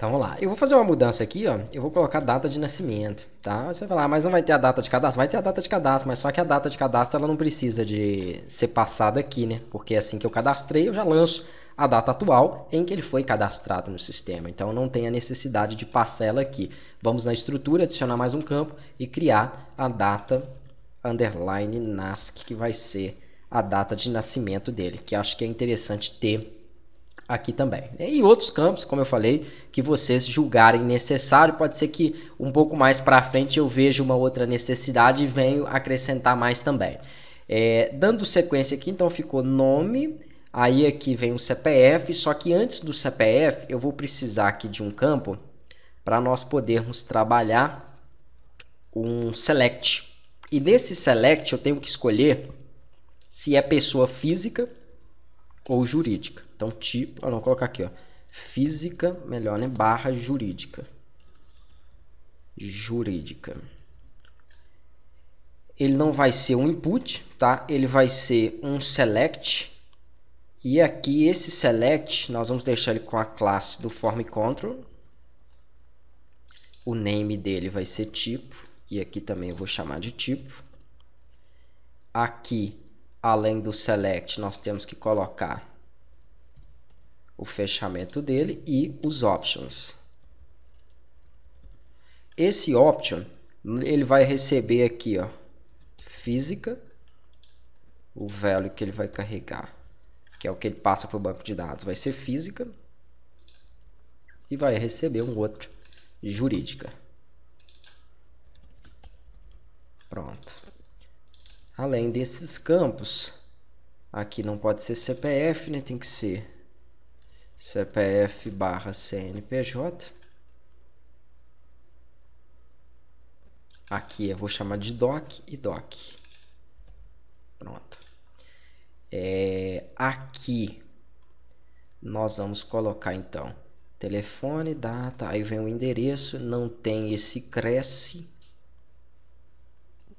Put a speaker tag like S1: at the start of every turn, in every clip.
S1: Então vamos lá. Eu vou fazer uma mudança aqui, ó. Eu vou colocar data de nascimento, tá? Você vai falar, ah, mas não vai ter a data de cadastro? Vai ter a data de cadastro, mas só que a data de cadastro ela não precisa de ser passada aqui, né? Porque é assim que eu cadastrei, eu já lanço a data atual em que ele foi cadastrado no sistema. Então não tem a necessidade de passar ela aqui. Vamos na estrutura, adicionar mais um campo e criar a data underline NASC, que vai ser a data de nascimento dele, que acho que é interessante ter aqui também. E outros campos, como eu falei, que vocês julgarem necessário, pode ser que um pouco mais para frente eu veja uma outra necessidade e venho acrescentar mais também. É, dando sequência aqui, então ficou nome, aí aqui vem o CPF, só que antes do CPF eu vou precisar aqui de um campo para nós podermos trabalhar um select. E nesse select eu tenho que escolher se é pessoa física ou jurídica. Então, tipo, vamos colocar aqui, ó, física, melhor, né, barra jurídica. Jurídica. Ele não vai ser um input, tá? Ele vai ser um select. E aqui, esse select, nós vamos deixar ele com a classe do form control. O name dele vai ser tipo. E aqui também eu vou chamar de tipo. Aqui além do select, nós temos que colocar o fechamento dele e os options. Esse option, ele vai receber aqui, ó, física, o value que ele vai carregar, que é o que ele passa para o banco de dados, vai ser física e vai receber um outro jurídica. Pronto. Além desses campos, aqui não pode ser CPF, né? tem que ser CPF barra CNPJ. Aqui eu vou chamar de DOC e DOC. Pronto. É, aqui nós vamos colocar então telefone, data, aí vem o endereço, não tem esse cresce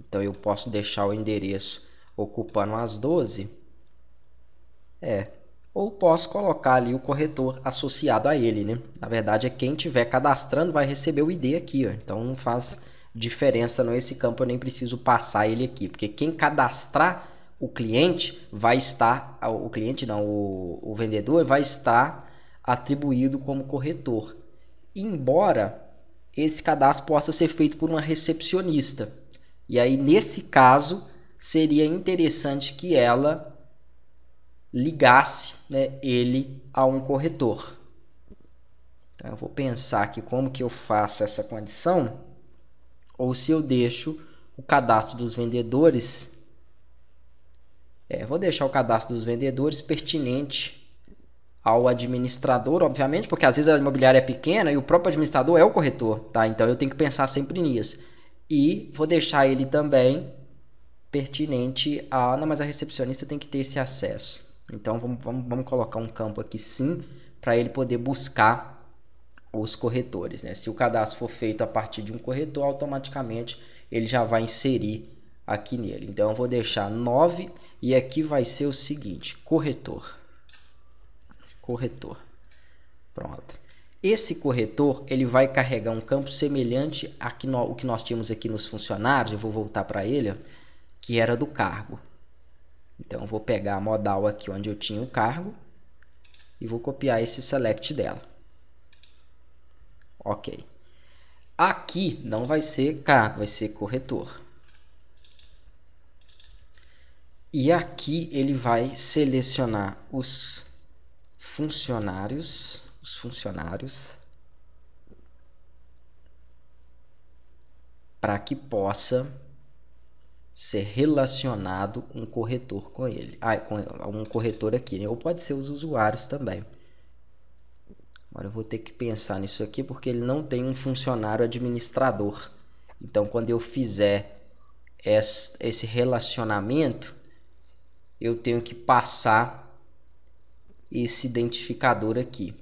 S1: então eu posso deixar o endereço ocupando as 12. É. Ou posso colocar ali o corretor associado a ele, né? Na verdade é quem tiver cadastrando vai receber o ID aqui, ó. Então não faz diferença nesse esse campo, eu nem preciso passar ele aqui, porque quem cadastrar o cliente vai estar o cliente não, o, o vendedor vai estar atribuído como corretor. Embora esse cadastro possa ser feito por uma recepcionista. E aí, nesse caso, seria interessante que ela ligasse né, ele a um corretor. Então, eu vou pensar aqui como que eu faço essa condição, ou se eu deixo o cadastro dos vendedores. É, vou deixar o cadastro dos vendedores pertinente ao administrador, obviamente, porque às vezes a imobiliária é pequena e o próprio administrador é o corretor, tá? Então eu tenho que pensar sempre nisso. E vou deixar ele também pertinente a. Não, mas a recepcionista tem que ter esse acesso. Então vamos, vamos, vamos colocar um campo aqui sim, para ele poder buscar os corretores. Né? Se o cadastro for feito a partir de um corretor, automaticamente ele já vai inserir aqui nele. Então eu vou deixar 9 e aqui vai ser o seguinte: corretor. Corretor. Pronto. Esse corretor ele vai carregar um campo semelhante ao que, que nós tínhamos aqui nos funcionários, eu vou voltar para ele, que era do cargo. Então, vou pegar a modal aqui onde eu tinha o cargo e vou copiar esse select dela. Ok. Aqui não vai ser cargo, vai ser corretor. E aqui ele vai selecionar os funcionários os funcionários para que possa ser relacionado um corretor com ele. Ah, um corretor aqui, né? ou pode ser os usuários também. Agora eu vou ter que pensar nisso aqui porque ele não tem um funcionário administrador. Então, quando eu fizer esse relacionamento, eu tenho que passar esse identificador aqui.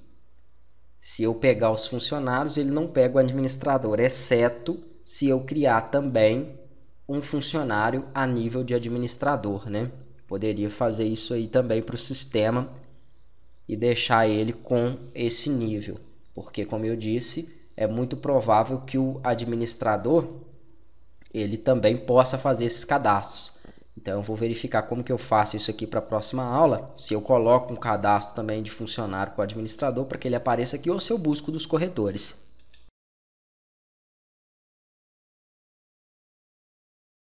S1: Se eu pegar os funcionários, ele não pega o administrador, exceto se eu criar também um funcionário a nível de administrador, né? Poderia fazer isso aí também para o sistema e deixar ele com esse nível, porque como eu disse, é muito provável que o administrador ele também possa fazer esses cadastros. Então eu vou verificar como que eu faço isso aqui para a próxima aula, se eu coloco um cadastro também de funcionário para o administrador para que ele apareça aqui ou se eu busco dos corretores.